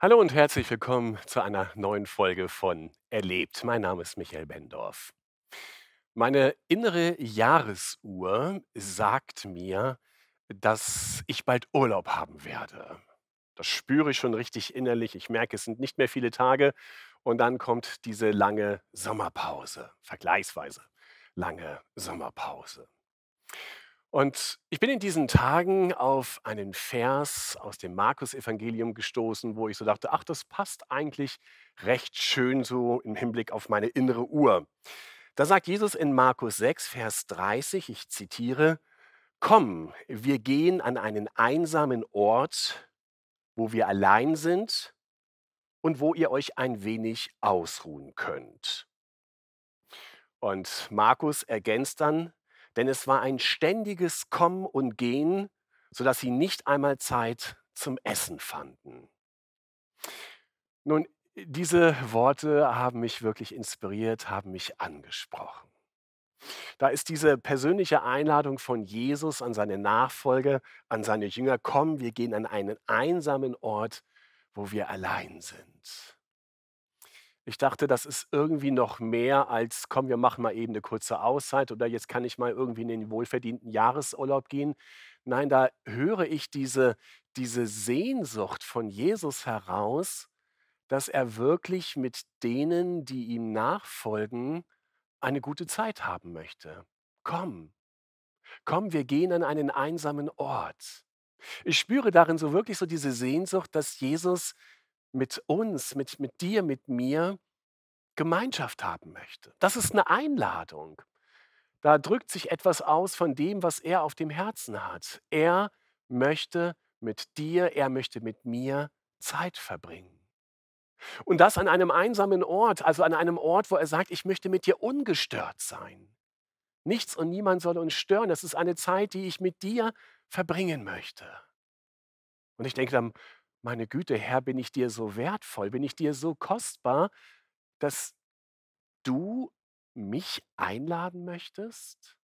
Hallo und herzlich willkommen zu einer neuen Folge von Erlebt. Mein Name ist Michael Bendorf. Meine innere Jahresuhr sagt mir, dass ich bald Urlaub haben werde. Das spüre ich schon richtig innerlich. Ich merke, es sind nicht mehr viele Tage und dann kommt diese lange Sommerpause, vergleichsweise lange Sommerpause. Und ich bin in diesen Tagen auf einen Vers aus dem Markus-Evangelium gestoßen, wo ich so dachte, ach, das passt eigentlich recht schön so im Hinblick auf meine innere Uhr. Da sagt Jesus in Markus 6, Vers 30, ich zitiere, Komm, wir gehen an einen einsamen Ort, wo wir allein sind und wo ihr euch ein wenig ausruhen könnt. Und Markus ergänzt dann, denn es war ein ständiges Kommen und Gehen, sodass sie nicht einmal Zeit zum Essen fanden. Nun, diese Worte haben mich wirklich inspiriert, haben mich angesprochen. Da ist diese persönliche Einladung von Jesus an seine Nachfolger, an seine Jünger, komm, wir gehen an einen einsamen Ort, wo wir allein sind. Ich dachte, das ist irgendwie noch mehr als, komm, wir machen mal eben eine kurze Auszeit oder jetzt kann ich mal irgendwie in den wohlverdienten Jahresurlaub gehen. Nein, da höre ich diese, diese Sehnsucht von Jesus heraus, dass er wirklich mit denen, die ihm nachfolgen, eine gute Zeit haben möchte. Komm, komm, wir gehen an einen einsamen Ort. Ich spüre darin so wirklich so diese Sehnsucht, dass Jesus mit uns, mit, mit dir, mit mir Gemeinschaft haben möchte. Das ist eine Einladung. Da drückt sich etwas aus von dem, was er auf dem Herzen hat. Er möchte mit dir, er möchte mit mir Zeit verbringen. Und das an einem einsamen Ort, also an einem Ort, wo er sagt, ich möchte mit dir ungestört sein. Nichts und niemand soll uns stören. Das ist eine Zeit, die ich mit dir verbringen möchte. Und ich denke, dann meine Güte, Herr, bin ich dir so wertvoll, bin ich dir so kostbar, dass du mich einladen möchtest?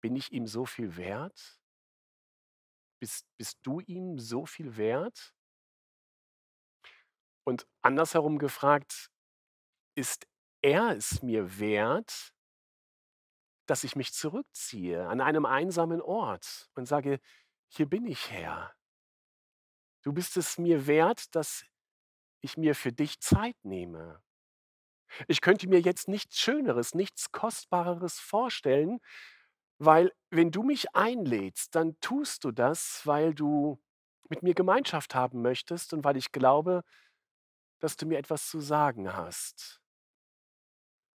Bin ich ihm so viel wert? Bist, bist du ihm so viel wert? Und andersherum gefragt, ist er es mir wert, dass ich mich zurückziehe an einem einsamen Ort und sage, hier bin ich Herr, Du bist es mir wert, dass ich mir für dich Zeit nehme. Ich könnte mir jetzt nichts Schöneres, nichts Kostbareres vorstellen, weil wenn du mich einlädst, dann tust du das, weil du mit mir Gemeinschaft haben möchtest und weil ich glaube, dass du mir etwas zu sagen hast.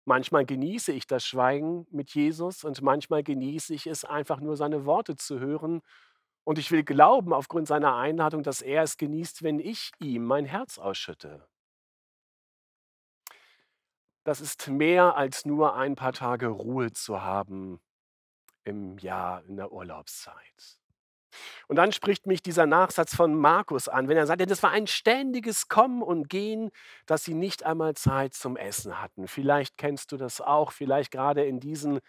Manchmal genieße ich das Schweigen mit Jesus und manchmal genieße ich es einfach nur seine Worte zu hören und ich will glauben, aufgrund seiner Einladung, dass er es genießt, wenn ich ihm mein Herz ausschütte. Das ist mehr als nur ein paar Tage Ruhe zu haben im Jahr in der Urlaubszeit. Und dann spricht mich dieser Nachsatz von Markus an, wenn er sagt, das war ein ständiges Kommen und Gehen, dass sie nicht einmal Zeit zum Essen hatten. Vielleicht kennst du das auch, vielleicht gerade in diesen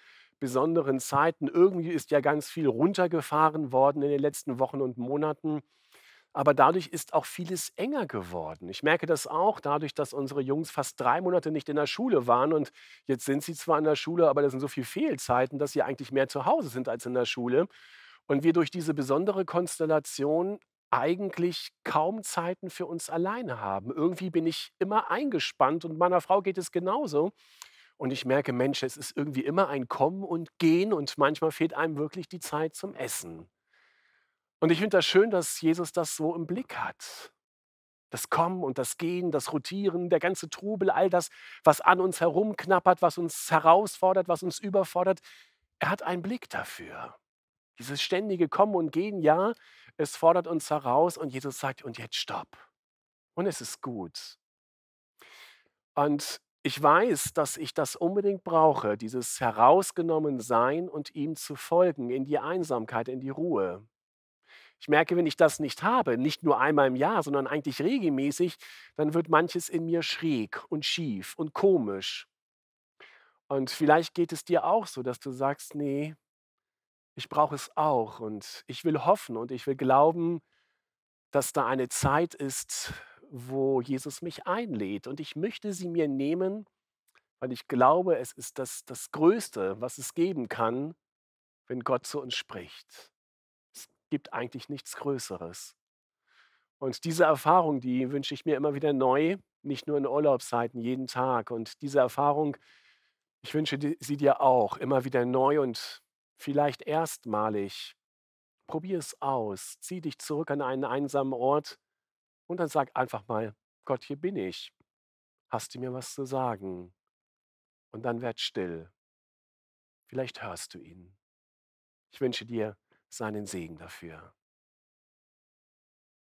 besonderen Zeiten. Irgendwie ist ja ganz viel runtergefahren worden in den letzten Wochen und Monaten. Aber dadurch ist auch vieles enger geworden. Ich merke das auch dadurch, dass unsere Jungs fast drei Monate nicht in der Schule waren. Und jetzt sind sie zwar in der Schule, aber da sind so viele Fehlzeiten, dass sie eigentlich mehr zu Hause sind als in der Schule. Und wir durch diese besondere Konstellation eigentlich kaum Zeiten für uns alleine haben. Irgendwie bin ich immer eingespannt und meiner Frau geht es genauso. Und ich merke, Mensch, es ist irgendwie immer ein Kommen und Gehen und manchmal fehlt einem wirklich die Zeit zum Essen. Und ich finde das schön, dass Jesus das so im Blick hat. Das Kommen und das Gehen, das Rotieren, der ganze Trubel, all das, was an uns herumknappert, was uns herausfordert, was uns überfordert. Er hat einen Blick dafür. Dieses ständige Kommen und Gehen, ja, es fordert uns heraus und Jesus sagt, und jetzt stopp. Und es ist gut. Und ich weiß, dass ich das unbedingt brauche, dieses herausgenommen Sein und ihm zu folgen, in die Einsamkeit, in die Ruhe. Ich merke, wenn ich das nicht habe, nicht nur einmal im Jahr, sondern eigentlich regelmäßig, dann wird manches in mir schräg und schief und komisch. Und vielleicht geht es dir auch so, dass du sagst, nee, ich brauche es auch und ich will hoffen und ich will glauben, dass da eine Zeit ist, wo Jesus mich einlädt. Und ich möchte sie mir nehmen, weil ich glaube, es ist das, das Größte, was es geben kann, wenn Gott zu uns spricht. Es gibt eigentlich nichts Größeres. Und diese Erfahrung, die wünsche ich mir immer wieder neu, nicht nur in Urlaubszeiten, jeden Tag. Und diese Erfahrung, ich wünsche sie dir auch immer wieder neu und vielleicht erstmalig. Probier es aus, zieh dich zurück an einen einsamen Ort und dann sag einfach mal, Gott, hier bin ich. Hast du mir was zu sagen? Und dann werd still. Vielleicht hörst du ihn. Ich wünsche dir seinen Segen dafür.